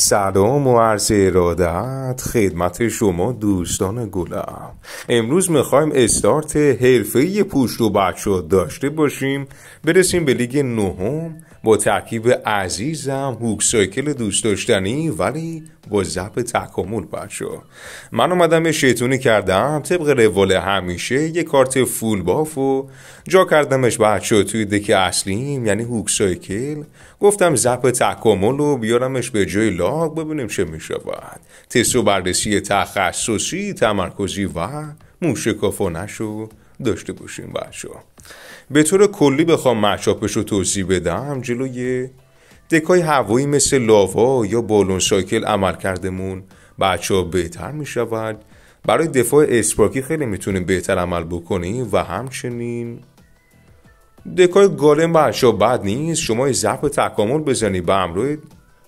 سلام و عرض ارادت خدمت شما دوستان گلم امروز میخوایم استارت حرفه پوشت و بچه داشته باشیم برسیم به لیگ نهم با ترکیب عزیزم سایکل دوست داشتنی ولی با ضرب تکامل بچه من اومدم شیطونی کردم طبق روال همیشه یه کارت فول باف و جا کردمش بچه توی دک اصلیم یعنی سایکل گفتم زپ تکامل و بیارمش به جای لاگ ببینیم چه شود. تست و بررسی تخصصی تمرکزی و موشکافانش رو داشته باشیم بچه به طور کلی بخوام معشاپش رو توضیح بدم جلوی دکای هوایی مثل لاوا یا بالون سایکل عمل کردمون بچه ها بهتر می شود برای دفاع اسپارکی خیلی میتونیم بهتر عمل بکنیم و همچنین دکای گالم بچه ها بد نیست شما ضرب تکامل بزنی به امروی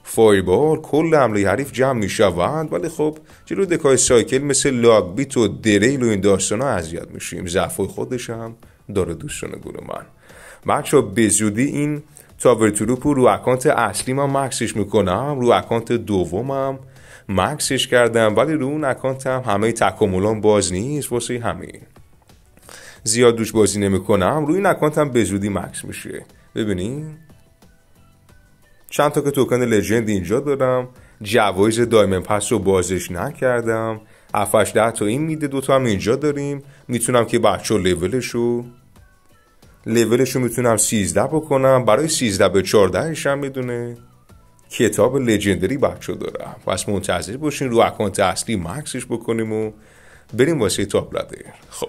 فایبال کل حمله حریف جمع می شود ولی خب جلو دکای سایکل مثل بیت و دریل و این داستان ها اذیت میشیم ضعف خودش هم داره دوستان گروه من بچه به زودی این تاور رو اکانت اصلی من مکسش میکنم رو اکانت دومم مکسش کردم ولی رو اون هم همه تکاملان باز نیست واسه همه. زیاد دوش بازی نمیکنم روی این اکانتم به زودی مکس میشه ببینین چند تا که توکن لجند اینجا دارم جوایز دایمن پس رو بازش نکردم 7 ده تا این میده دوتا هم اینجا داریم میتونم که بچه لولش رو لولش رو میتونم 13 بکنم برای 13 به 14 هم میدونه کتاب لژندری بچه دارم پس منتظر باشین رو اکانت اصلی مکسش بکنیم و بریم واسه تاپ خب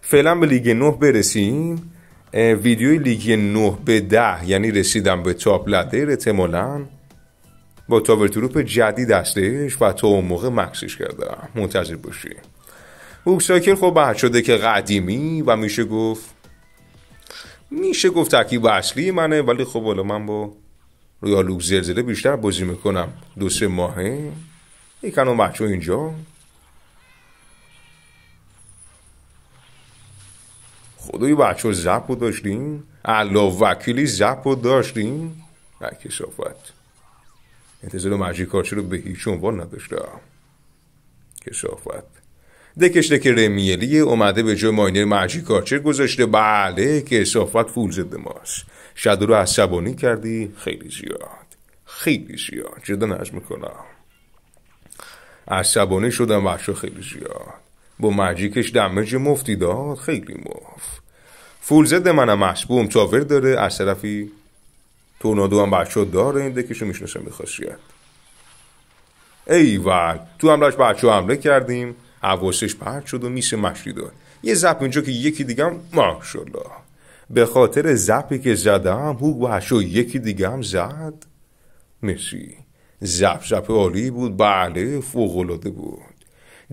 فعلا به لیگ 9 برسیم ویدیوی لیگ 9 به 10 یعنی رسیدم به تاپ لدر با تاور تروپ جدید هستش و تو اون موقع مکسش کرده منتظر باشی اوکساکیل خب بعد شده که قدیمی و میشه گفت میشه گفت تکیب اصلی منه ولی خب حالا من با لوک زلزله بیشتر بازی میکنم دو سه ماهه یکن اون بچه اینجا خدای بچه زب رو داشتیم علا وکیلی زب رو داشتیم نه کسافت انتظار کارچه رو به هیچ عنوان که کسافت دکش دکه رمیلی اومده به جای ماینر مرژی گذاشته بله که سافت فول زده ماست شده رو عصبانی کردی خیلی زیاد خیلی زیاد جدا نجم میکنم عصبانی شدم وحشا خیلی زیاد با مجیکش دمج مفتی داد خیلی مفت فول منم بوم تاور داره از طرفی تورنادو هم بچه ها داره این دکشو میشناسم میخواست ای ایول تو حملش بچه حمله کردیم حواسش پرد شد و میشه مشری داد یه زب اینجا که یکی دیگه هم ماشالله به خاطر زبی که زدم هوگ بچه یکی دیگه هم زد مسی زب زب عالی بود بله فوقلاده بود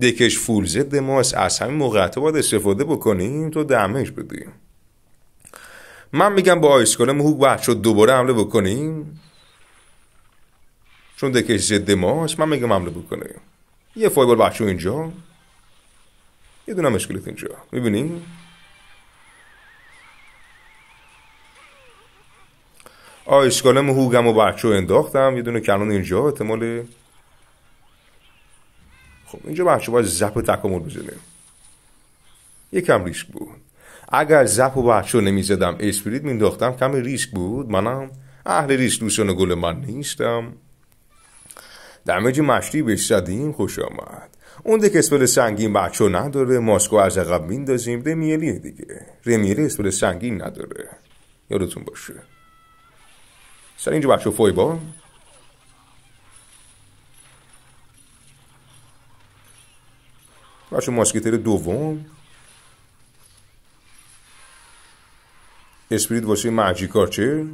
دکش فول ضد ماست از همین موقعیت باید استفاده بکنیم تا دمش بدیم من میگم با آیس کلم هوگ دوباره حمله بکنیم چون دکش ضد ماست من میگم حمله بکنیم یه فایبال وحشو اینجا یه دونه مشکلت اینجا میبینی آیسکالم هم و بچه انداختم یه دونه کنون اینجا احتمال خب اینجا بچه باید زپ تکامل بزنیم یکم ریسک بود اگر زپ و نمی نمیزدم اسپریت مینداختم کمی ریسک بود منم اهل ریسک دوستان گل من نیستم دمج مشتی بهش زدیم خوش آمد اون دک اسپل سنگین بچه نداره ماسکو از عقب میندازیم رمیلیه دیگه رمیلی اسپل سنگین نداره یادتون باشه سر اینجا بچه با بچه ماسکتر دوم اسپریت واسه ماجیکار چه؟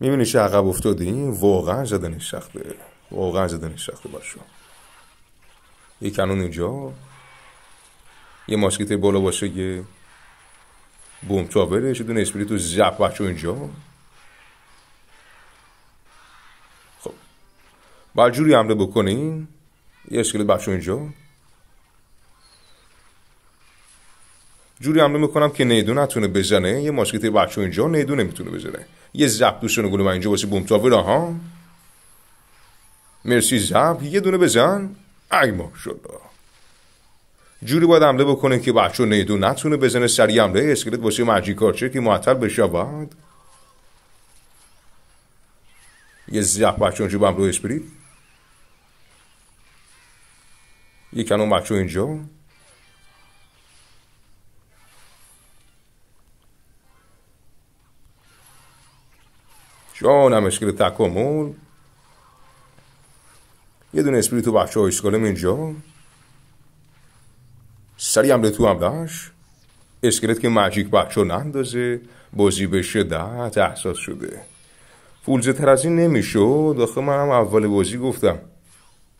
میبینی چه عقب افتادی؟ واقعا زدنش سخته واقعا زدنش سخته باشو یه کنون اینجا یه ماسکیت بالا باشه یه بوم تاورش یه اسپریت اسپریتو زب بچه اینجا با جوری حمله بکنین یه اسکلت بچه اینجا جوری حمله میکنم که نیدو نتونه بزنه یه ماسکت بچه اینجا نیدو نمیتونه بزنه یه زب دوستان گلو من اینجا باشه بوم را ها مرسی زب یه دونه بزن ما شد جوری باید عمله بکنه که بچه نیدو نتونه بزنه سری عمله، اسکلت باشه مرجی کارچه که معطل بشود یه زب بچه اونجا با عمله اسپریت یکم اون مکرو اینجا هم گره تکامل یه دونه و بچه ها اینجا سری حمله تو حملهش اسکلت که مجیک بچه نندازه بازی به شدت احساس شده فولزه تر از این نمیشد آخه منم اول بازی گفتم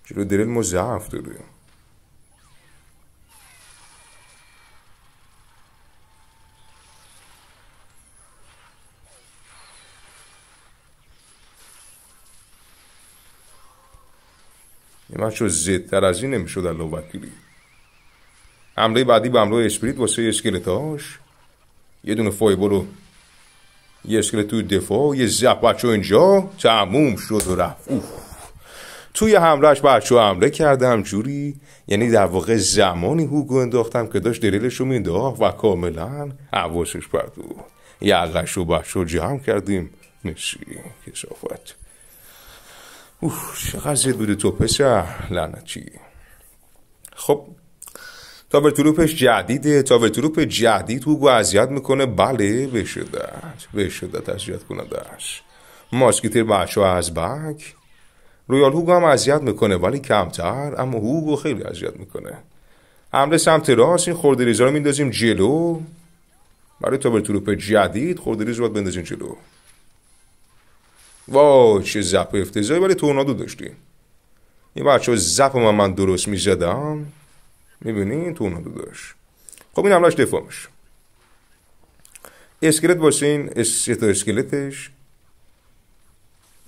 جلو دلیل ما ضعف داره من شو زدتر از این نمیشد الله وکیلی حمله بعدی به حمله اسپریت واسه اسکلتاش یه دونه فای یه اسکلت توی دفاع یه زب بچه اینجا تموم شد و رفت اوه. توی حملهش بچه حمله کردم جوری یعنی در واقع زمانی هوگو انداختم که داشت دریلش رو و کاملا حواسش پرد یه عقش و بچه رو جمع کردیم نشی کسافت اوه چقدر زد بوده تو پسر چی خب تاور تروپش جدیده به تروپ جدید او اذیت میکنه بله به شدت به شدت اذیت کنندش ماسکیتر بچه از بک رویال هوگو هم اذیت میکنه ولی کمتر اما هوگو خیلی اذیت میکنه حمله سمت راست این خردریزا رو میندازیم جلو برای تاور تروپ جدید خردریز رو باید بندازیم جلو وای چه زپ افتضایی برای تورنادو داشتیم این بچه زپ من من درست میزدم میبینین تورنادو داشت خب این حملهش دفاع میشه اسکلت باشه این تا اسکلتش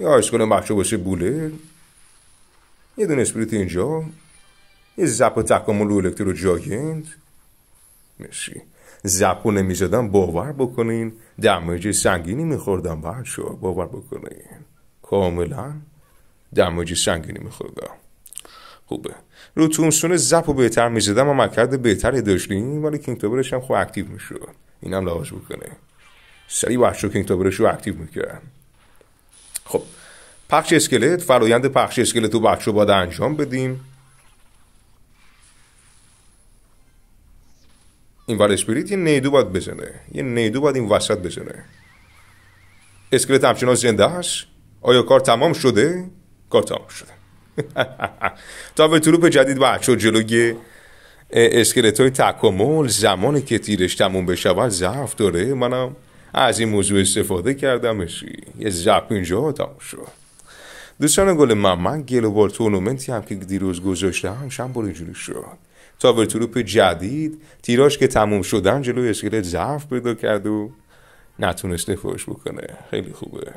یا اسکلت بچه باشه بوله یه دونه اسپریت اینجا یه زپ تکامل و الکترو جاگند مرسی زبونه میزدم، باور بکنین دمج سنگینی میخوردم بچه باور بکنین کاملا دمج سنگینی میخوردم خوبه رو تونسون زپ رو بهتر میزدم زدم و مکرد بهتری داشتیم ولی کینگ هم خوب اکتیو میشد اینم لحاظ بکنه سری بچه کینگ تابرش رو اکتیو میکرد خب پخش اسکلت فرایند پخش اسکلت رو بچه باید انجام بدیم این ور اسپریت یه نیدو باید بزنه یه نیدو باید این وسط بزنه اسکلت همچنان زنده هست آیا کار تمام شده؟ کار تمام شده تا به طلوب جدید و اچو جلوی اسکلت های تکامل زمانی که تیرش تموم بشود ضعف داره منم از این موضوع استفاده کردمشی یه زرف اینجا تموم شد دوستان گل من من گلوبال تورنومنتی هم که دیروز گذاشته هم بر اینجوری شد تاور تروپ جدید تیراش که تموم شدن جلوی اسکله ضعف پیدا کرد و نتونسته فروش بکنه خیلی خوبه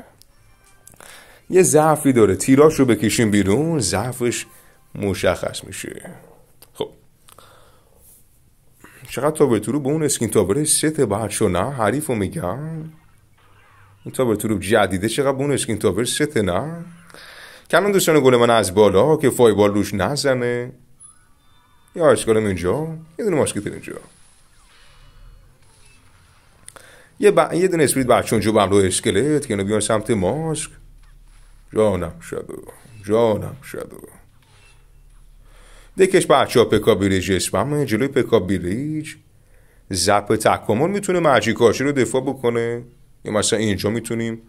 یه ضعفی داره تیراش رو بکشیم بیرون ضعفش مشخص میشه خب چقدر تاور تروپ به اون اسکین تابره ست بعد شو نه حریف رو میگم اون تاور تروپ جدیده چقدر به اون اسکین تابر ست نه کنان دوستان گل من از بالا که فایبال روش نزنه یا آشکالم اینجا یه دونه ماشکیتر اینجا یه, ب... یه دونه اسپریت اونجا جو بمرو اسکلت که اینو بیان سمت ماسک جانم شدو جانم شدو دکش بچه ها پکا بریج اسممه جلوی پکا بریج زپ تکامل میتونه کاشی رو دفاع بکنه یا مثلا اینجا میتونیم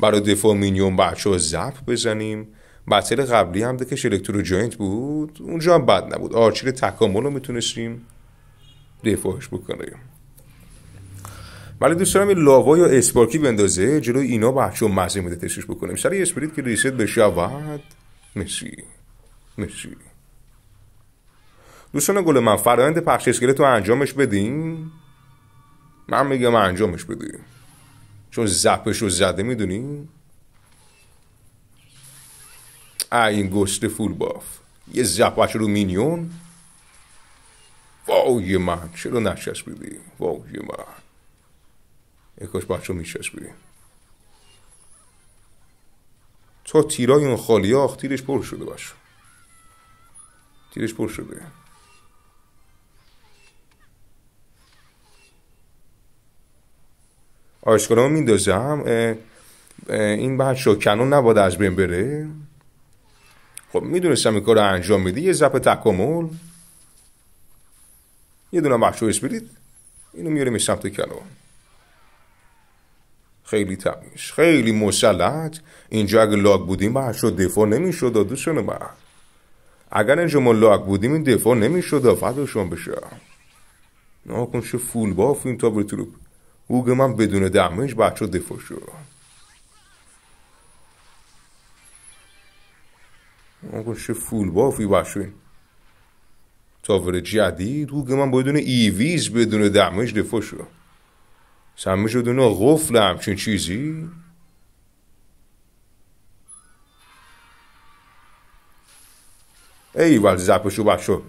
برای دفاع مینیوم بچه ها زپ بزنیم بتل قبلی هم دکش الکترو جوینت بود اونجا هم بد نبود آرچیل تکامل رو میتونستیم دفاعش بکنیم ولی دوست دارم یه لاوا یا اسپارکی بندازه جلو اینا بچه و مزه میده تشش بکنیم سر یه اسپریت که ریست بشود مسی مسی دوستان گل من فرایند پخش اسکلت رو انجامش بدیم من میگم انجامش بدیم چون زپش رو زده میدونیم این گسته فول باف یه زپش رو مینیون وای من چرا نشست بیبی وای من ای کاش بچه میشست بیبی تا تیرای اون خالی آخ تیرش پر شده باشه تیرش پر شده می میندازم این ها کنون نباید از بین بره خب میدونستم این کار رو انجام میدی یه زپ تکامل یه دونه محشو اسپریت اینو میاریم سمت کلام خیلی تمیز خیلی مسلط اینجا اگه لاک بودیم محشو دفاع نمیشد دوستان من اگر اینجا ما لاک بودیم این دفاع نمیشد فداشون بشه نه کنش فول باف این تا به تروپ من بدون دمش بچه دفاع شد Man فول فول بافی باشوین تاور جدید او که من با بدون ایویز بدون دمش دفع شو سمه شدونه غفل همچین چیزی ایول زپشو بچو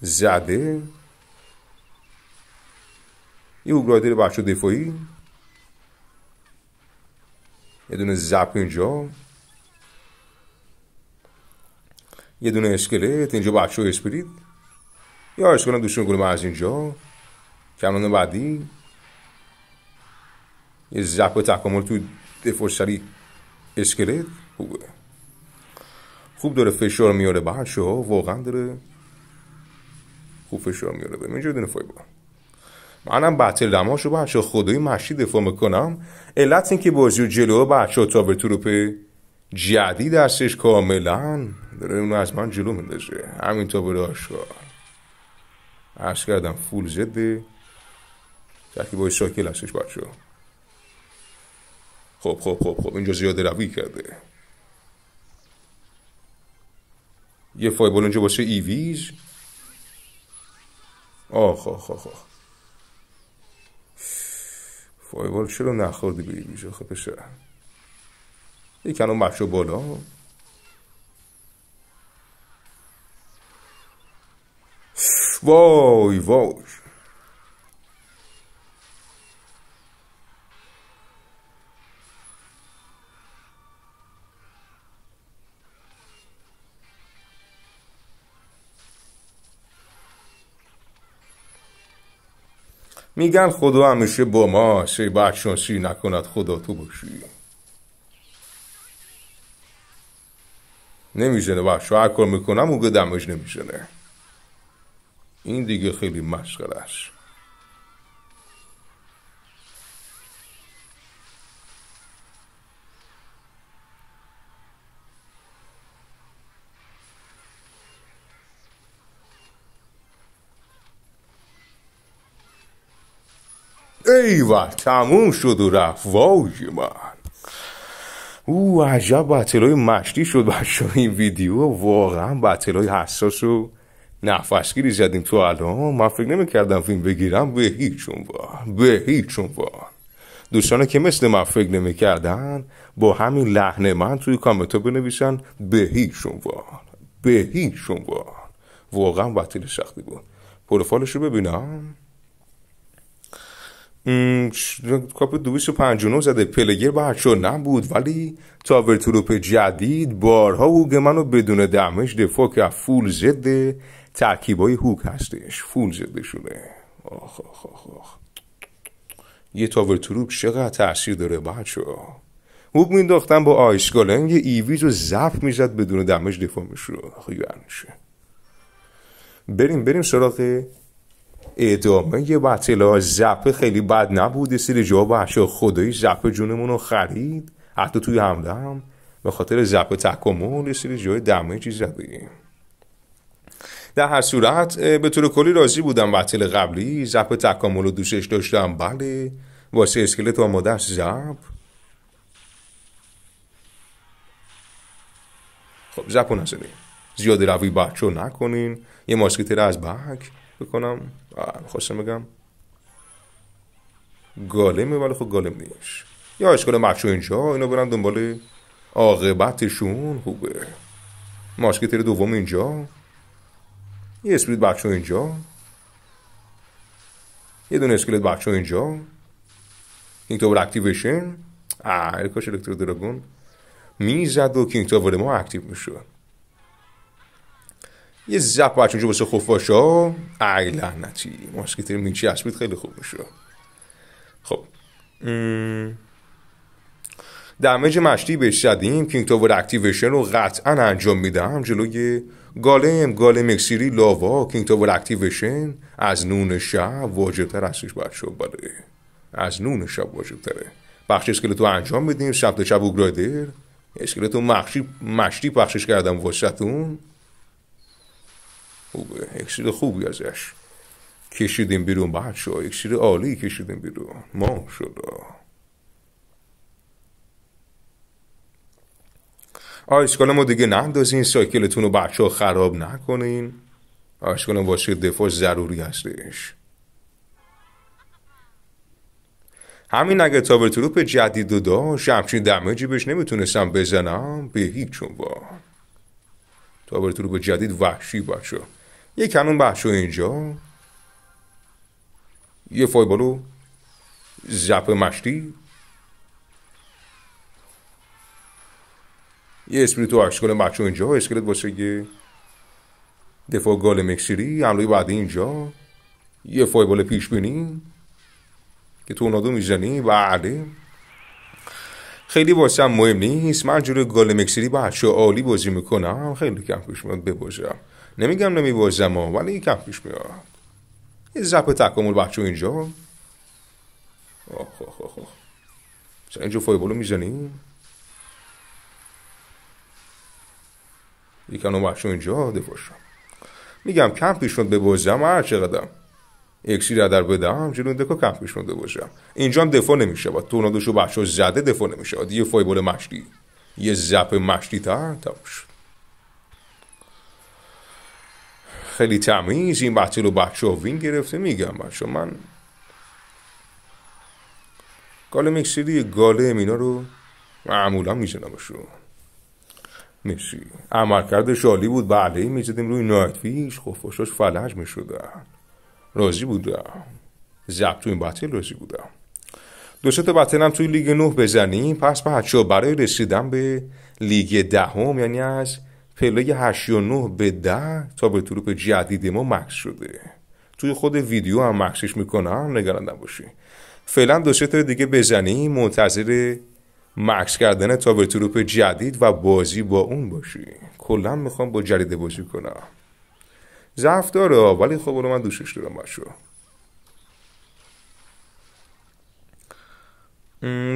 زده یه اوگرادر بچه دفعی یه دونه زپ اینجا یه دونه اسکلت اینجا بچه و اسپریت یا اسکلت دوشون کنیم از اینجا کنان بعدی یه زپ تکامل تو دفرسری اسکلت خوبه خوب داره فشار میاره بچه ها واقعا داره خوب فشار میاره به اینجا دونه فایبا منم بطل دماش رو بچه خدایی مشی دفاع میکنم علت این که بازی و جلو بچه ها تا په جدید هستش کاملا داره اونو از من جلو میندازه تا بره آشکار عرض کردم فول زده تکی باید ساکل هستش بچه خب خب خب خب اینجا زیاده روی کرده یه فایبال اینجا ای ایویز آخ آخ آخ آخ فایبال چرا نخوردی به ایویز آخه پسرم یک کنون بچه بالا وای وای میگن خدا همیشه با ما سی بچون سی نکند خدا تو باشی نمیزنه و هر کار میکنم او دمش نمیزنه این دیگه خیلی مسخره است ایوه تموم شد و رفت وای من او عجب بطل های مشتی شد بچه این ویدیو واقعا بطل های حساس و نفسگیری زدیم تو الان من فکر کردم فیلم بگیرم به هیچ عنوان به هیچ عنوان دوستانه که مثل من فکر نمیکردن با همین لحن من توی کامنت بنویسن به هیچ عنوان به هیچ عنوان واقعا بطل سختی بود پروفایلش رو ببینم کاپ 259 زده پلگر برشو نبود ولی تاورتروپ جدید بارها هوگ منو بدون دمش دفاع که فول زده ترکیبای هوگ هستش فول زده شده آخ یه تاور تروپ چقدر تاثیر داره بچه هوگ مینداختن با آیسگالنگ ایویز رو زف میزد بدون دمش دفاع میشد آخه یعنی بریم بریم سراغ ادامه بطلا زپه خیلی بد نبود سری جا خودی خدایی زپه جونمون رو خرید حتی توی همدم به خاطر زپه تکامل یه سری جای دمه چیز در هر صورت به طور کلی راضی بودم بطل قبلی زپ تکامل رو دوستش داشتم بله واسه اسکلت آماده است زپ خب زپ رو نزنیم زیاد روی بچه نکنین یه ماسکتر از بک بکنم خوشم بگم گالمه ولی خب گالم نیش یا اشکال مکشو اینجا اینو برن دنبال عاقبتشون خوبه ماسکتر دوم اینجا یه اسپریت بکشو اینجا یه دونه اسکلت بکشو اینجا کینگ تاور اکتیویشن اه کاش الکترو دراگون میزد و کینگ تاور ما اکتیو میشد یه زپرچ اونجا بس خفاشا ای لعنتی ماسکیتر میچی اسپید خیلی خوب باشه خب دمیج مشتی بهش زدیم کینگ تاور اکتیویشن رو قطعا انجام میدم جلوی گالم گالم اکسیری لاوا کینگ تاور اکتیویشن از نون شب واجبتر هستش بچه بله از نون شب واجبتره بخش اسکلتو انجام میدیم شب تا شب اسکلتو مخشی مشتی پخشش کردم واسهتون خوبه اکسیر خوبی ازش کشیدیم بیرون بچه ها اکسیر عالی کشیدیم بیرون ما شد آیسکال ما دیگه نندازین سایکلتون رو بچه ها خراب نکنین آیسکالا واسه دفاع ضروری هستش همین اگه تاور جدید و داشت همچین دمیجی بهش نمیتونستم بزنم به هیچ عنوان تاور جدید وحشی بچه یه کنون بحشو اینجا یه فایبالو زپ مشتی یه اسپریتو اکسکل مچو اینجا اسکلت باشه یه دفاع گال مکسیری حمله اینجا یه فایبال پیش بینی که تورنادو میزنی و خیلی واسه مهم نیست من جور گال مکسیری بچه عالی بازی میکنم خیلی کم پیش ببازم نمیگم نمیبازم ها ولی کم پیش میاد یه زپ تکامل بچه اینجا آخ آخ آخ آخ اینجا فایبالو میزنیم یکن اون بچه اینجا دفاشم میگم کم پیش به بازم هر قدم اکسی در بدم جلون دکا کم پیش مونده باشم اینجا هم دفاع نمیشه با تورنادوشو بچه زده دفاع نمیشه یه فایبال مشتی یه زپ مشتی تر تموم خیلی تمیز این بچه رو ها وین گرفته میگم بچه من گاله مکسیری گاله اینا رو معمولا مرسی عمل کرده شالی بود بله میزدیم روی نایتفیش خفاشاش خب فلج میشدن راضی بودم زب تو این بطل راضی بودم دو تا بطل هم توی لیگ نه بزنیم پس بچه برای رسیدن به لیگ دهم ده یعنی از پله 89 به 10 تا به طروپ جدید ما مکس شده توی خود ویدیو هم مکسش میکنم نگران نباشی فعلا دو دیگه بزنی منتظر مکس کردن تا به جدید و بازی با اون باشی کلا میخوام با جدید بازی کنم ضعف داره ولی خب اونو من دوشش دارم باشو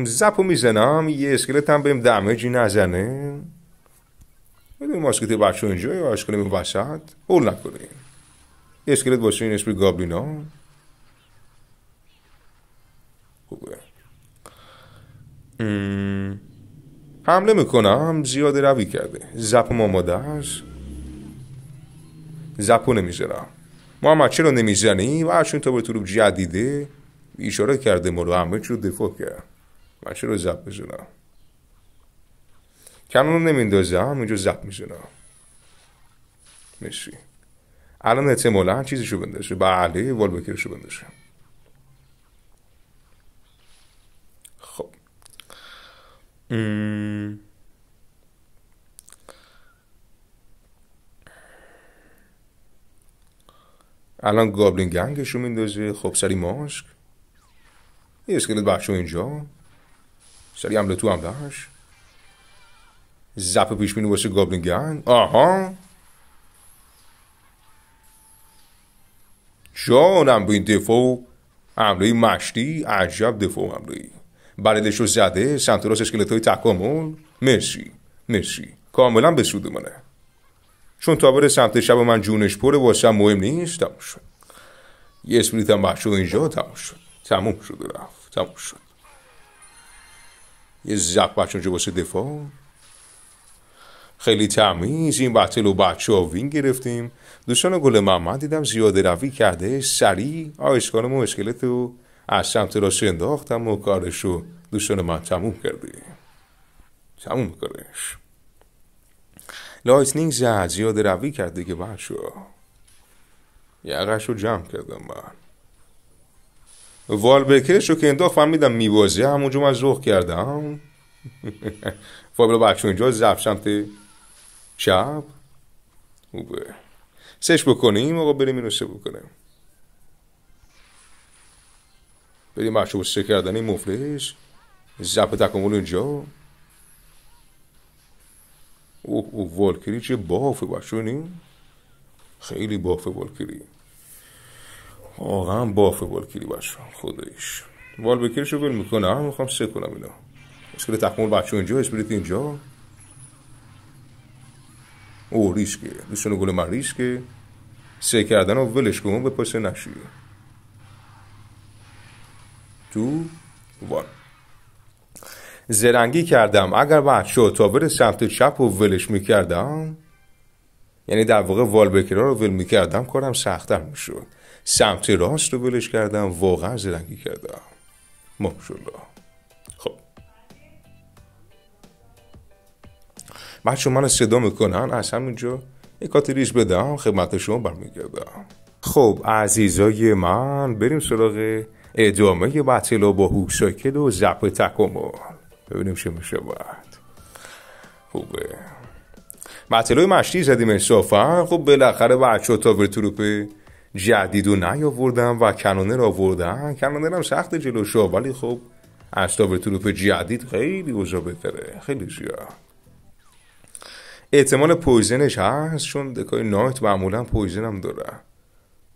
زپو میزنم یه اسکلت هم بریم دمیجی نزنه ببین ما بچه اینجا یا اسکلت این وسط هول نکنیم اسکلت باشه این گابلینا خوبه حمله میکنم زیاده روی کرده زپ ما ماده هست زپو نمیزنم ما هم چرا رو نمیزنیم و تا به تو جدیده اشاره کرده ما رو همه چرا دفاع کرد اچه رو زپ بزنم کنون نمیندازه اینجا زب میزنه میشی الان احتمالا هم چیزشو به بله شو بندشه خب مم. الان گابلین گنگشو میندازه خب سری ماسک یه اسکلت بچه اینجا سری حمله تو حملهش زپ پیش بینی واسه گابلین گنگ آها جانم به این دفاع مشتی عجب دفاع امروی بردش رو زده سمت راست اسکلت های تکامل مرسی مرسی کاملا به سود منه چون تابر سمت شب من جونش پره واسه مهم نیست تموم شد یه اسپریت هم اینجا تموم شد تموم شد رفت تموم شد یه زخم بچه واسه دفاع خیلی تمیز این بطل و بچه ها وین گرفتیم دوستان گل محمد دیدم زیاده روی کرده سریع آشکان و رو از سمت راست انداختم و کارش رو دوستان من تموم کردیم تموم کارش لایتنینگ زد زیاده روی کرده که بچه ها یقش رو جمع کردم من والبکرش رو که انداخت فهمیدم میبازه همونجا من زخ کردم فایبلا بچه اینجا زفت سمت شب خوبه سش بکنیم آقا بریم اینو سه بکنیم بریم محشوب سه کردن این مفلس زب تکامل اینجا اوه او والکری چه بافه بچه نیم خیلی بافه والکری هم بافه والکری بچه خدایش شو گل میکنم میخوام سه کنم اینا اسکل تکامل بچه اینجا اسپریت اینجا او ریسکه دوستان گل من ریسکه سه کردن و ولش کنون به پس نشیه تو وان زرنگی کردم اگر تا ول سمت چپ رو ولش میکردم یعنی در واقع والبکرا رو ول میکردم کارم سختتر میشد سمت راست رو ولش کردم واقعا زرنگی کردم ماشاءالله بعد شما من صدا میکنن از همینجا یک کاتریش بدم خدمت شما برمیگردم خب عزیزای من بریم سراغ ادامه بطل با هوشاکل و زب تکامل ببینیم چه میشه باید خوبه بطلای مشتی زدیم انصافا خب بالاخره بچه تا به تروپ جدید و نیاوردن و کنونه را آوردن کنونه هم سخت جلوشا ولی خب از تا جدید خیلی اوضاع بهتره خیلی زیاد احتمال پویزنش هست چون دکای نایت معمولا پویزن هم داره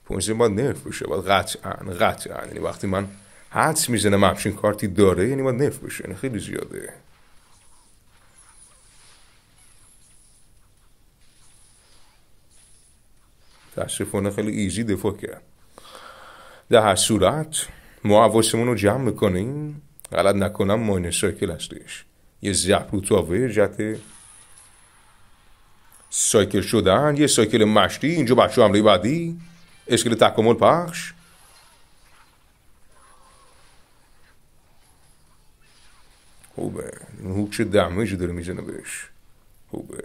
پویزن باید نرف بشه باید قطعا قطعا یعنی وقتی من حدس میزنم همچین کارتی داره یعنی باید نرف بشه یعنی خیلی زیاده تشریفانه خیلی ایزی دفاع کرد در هر صورت ما رو جمع میکنیم غلط نکنم ماین سایکل هستش یه زهر رو جده سایکل شدن یه سایکل مشتی اینجا بچه حمله بعدی اسکل تکامل پخش خوبه هو چه دمیجی داره میزنه بهش خوبه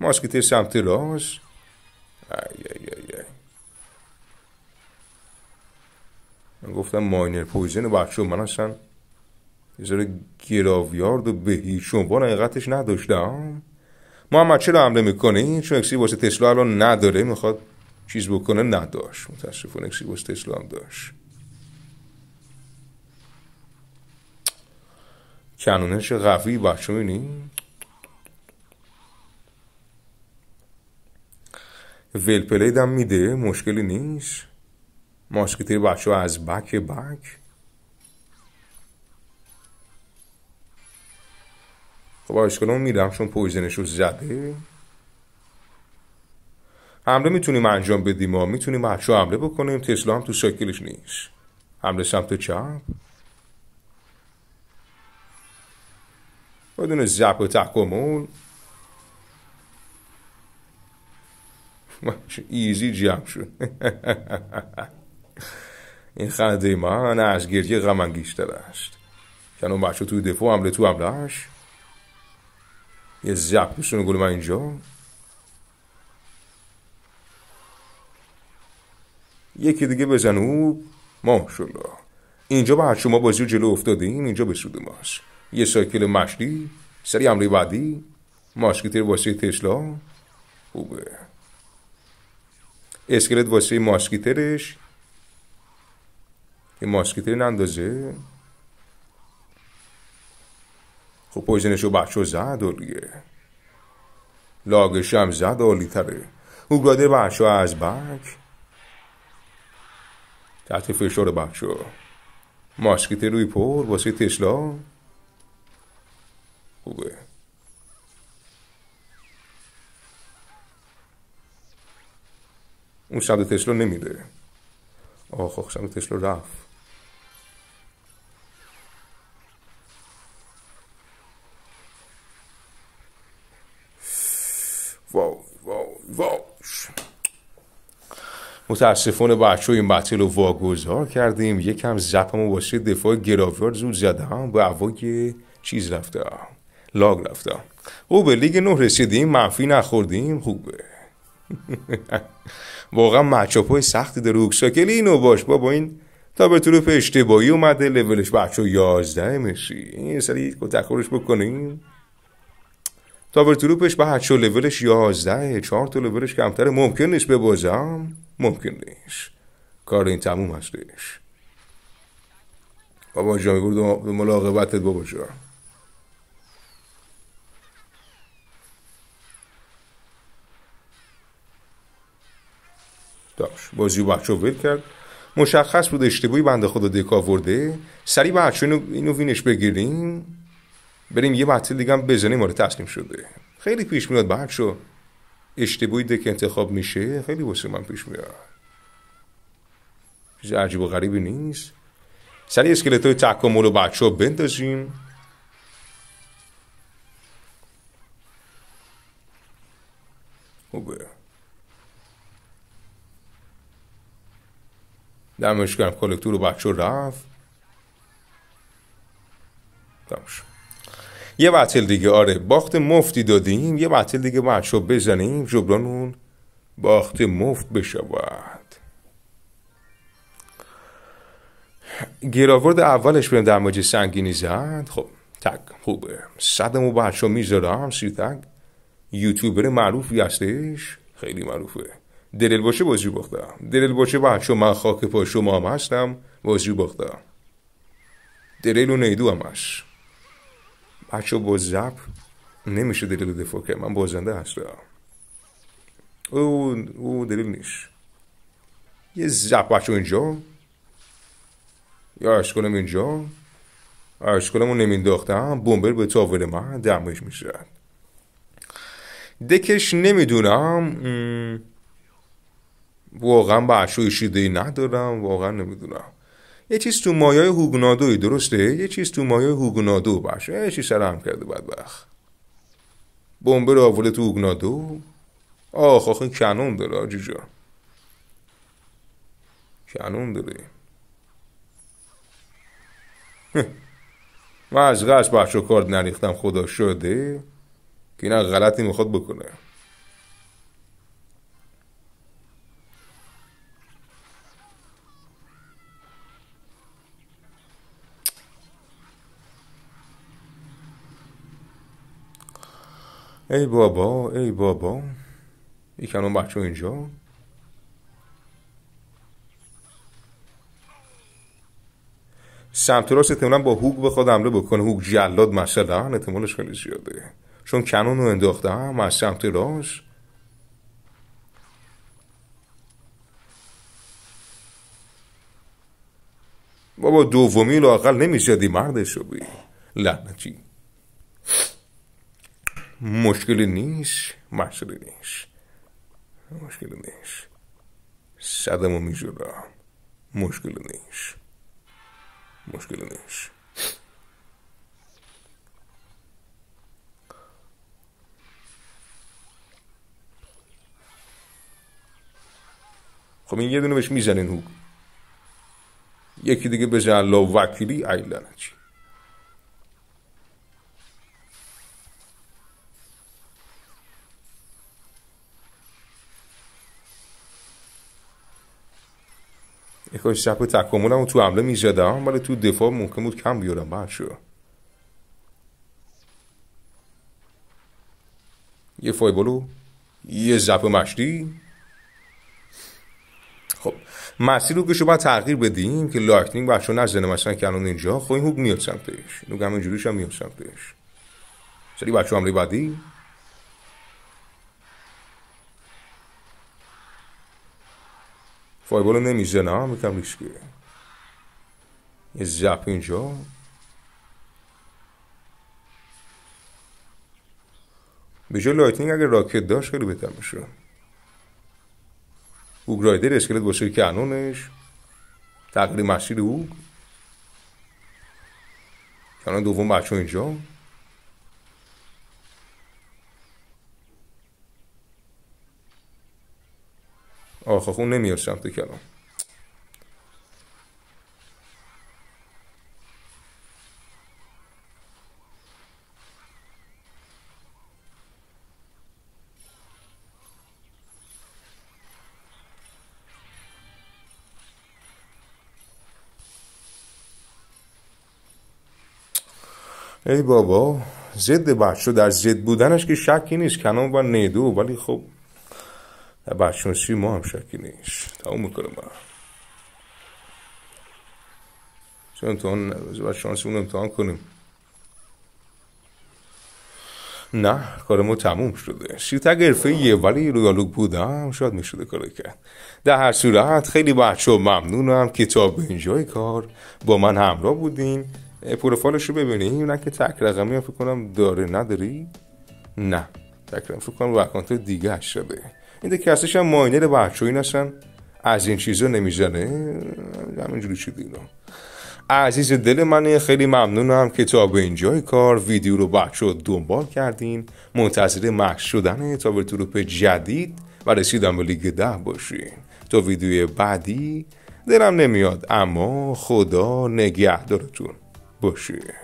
ماسکته سمت راست ای ای ای من گفتم ماینر پویزن بچه من هستن یه ذره گراویارد و به هیچ نقیقتش نداشتم محمد چرا حمله میکنه چون اکسی تسلا الان نداره میخواد چیز بکنه نداشت متاسفانه اکسی واسه تسلا هم داشت کنونش قوی بچه میبینی ویل پلید میده مشکلی نیست ماسکتی بچه از بک بک خب میرم چون پویزنش رو زده حمله میتونیم انجام بدیم ما میتونیم هرچو حمله بکنیم تسلا هم تو ساکلش نیست حمله سمت چپ بدون زب و تکامل ایزی جم شد این خنده من از گریه غمانگیشتر است کنون یعنی بچه توی دفو حمله تو حملهش یه زب میشونه گل اینجا یکی دیگه بزن او ماشالله اینجا با شما بازی جلو افتادیم اینجا به سود ماست یه سایکل مشتی سری عملی بعدی ماسکیتر واسه تسلا خوبه اسکلت واسه ماسکیترش یه ماسکیتر نندازه خب پویزنشو رو زد دیگه لاگش هم زد تره او گاده بچه از بک تحت فشار بچه ماسکیت روی پر واسه تسلا خوبه اون سمت تسلا نمیره آخ آخ سمت تسلا رفت متاسفانه بچه این بطل رو واگذار کردیم یکم زپمو باسه دفاع گراویار زود زدم به اوای چیز رفتم لاگ رفتم او به لیگ نه رسیدیم منفی نخوردیم خوبه واقعا مچاپ های سختی داره اوکساکلی اینو باش بابا این تا به طرف اشتباهی اومده لولش بچه یازده مسی این سری تکارش بکنیم تا به طرفش بچه لولش یازده چهار تا لولش کمتر ممکن نیست ممکن نیست کار این تموم هستش نیست بابا جا میگور به ملاقبتت بابا جا داشت بازی و بچه ول کرد مشخص بود اشتباهی بنده خدا دکا ورده سری بچه اینو, اینو وینش بگیریم بریم یه بطل دیگه هم بزنیم آره تسلیم شده خیلی پیش میاد بچه اشتباهی ده که انتخاب میشه خیلی واسه من پیش میاد چیز عجیب و غریبی نیست سری اسکلت های تکامل و بچه ها بندازیم خوبه کالکتور و بچه رفت دمشگرم یه بطل دیگه آره باخت مفتی دادیم یه بطل دیگه بچه بزنیم جبران اون باخت مفت بشود گیراورد اولش بهم در مجه سنگینی زد خب تک خوبه صدمو بچه ها میذارم سی تک یوتیوبر معروفی هستش خیلی معروفه دلیل باشه بازی باختم دلیل باشه بعد من خاک پا شما هم هستم بازی باختم دلیل و نیدو هم هست هرچه با زب نمیشه دلیل دفاع کرد من بازنده هستم او او دلیل نیست یه زب بچه اینجا یا کنم اینجا کنم رو نمینداختم بومبر به تاول من دمش میشه دکش نمیدونم واقعا به اشوی ندارم واقعا نمیدونم یه چیز تو مایای هوگنادوی درسته یه چیز تو مایای هوگنادو باشه یه چیز سرم کرده بدبخ بمبه رو آوله تو هوگنادو آخ آخ این کنون داره آجی جا کنون داره من از غش بحش کارد نریختم خدا شده که این غلطی میخواد بکنه ای بابا ای بابا ای اون بچه اینجا سمت راست احتمالا با هوگ بخواد حمله بکنه هوگ جلاد مثلا احتمالش خیلی زیاده چون کنون رو انداختم از سمت راست بابا دومی لاقل نمیزدی مردش رو بی لعنتی مشکلی نیست مسئله نیست مشکلی نیست صدمو میجورم مشکلی نیست مشکلی نیست خب این یه دونه بهش میزنین هو یکی دیگه به الله وکیلی ایلنه چی کاش sapevo تکامل تو حمله میزدم ولی ولی دفاع ممکن بود کم بیارم بچه یه بلو یه زپ مشتی خب مسیر رو که شما تغییر بدیم که لایتنینگ بچه نزنه مثلا الان اینجا خب این هوب میاد سمتش نوگم اینجوریش هم میاد سمتش سری بچه حمله بعدی Foi نمیزه نه هم que amigos que. به جای لایتنینگ اگر راکت داشت خیلی بهتر میشه گرایدر اسکلت باشه کنونش انونش تقریب مسیر او کنان دوم بچه اینجا آخاخون خب نمیاد سمت کلام ای بابا ضد بحث در ضد بودنش که شکی نیست کنم و نیدو ولی خب در برشناسی ما هم شکی نیست تمام میکنه چون امتحان باید اون امتحان کنیم نه کار ما تموم شده شیرتگ حرفه یه ولی رویالوگ بودم شاید میشده کاری کرد در هر صورت خیلی بچه ممنونم کتاب تا به اینجای کار با من همراه بودین پروفایلش رو ببینیم نه که تک رقمی فکر کنم داره نداری نه تک فکر کنم رو اکانت دیگه شده این کسیش هم ماینر بچه هستن از این چیزا نمیزنه همینجوری چی دیگه عزیز دل من خیلی ممنونم که تا به اینجای کار ویدیو رو بچه دنبال کردین منتظر مش شدن تا به تروپ جدید و رسیدن به لیگ ده باشین تا ویدیو بعدی دلم نمیاد اما خدا نگهدارتون باشه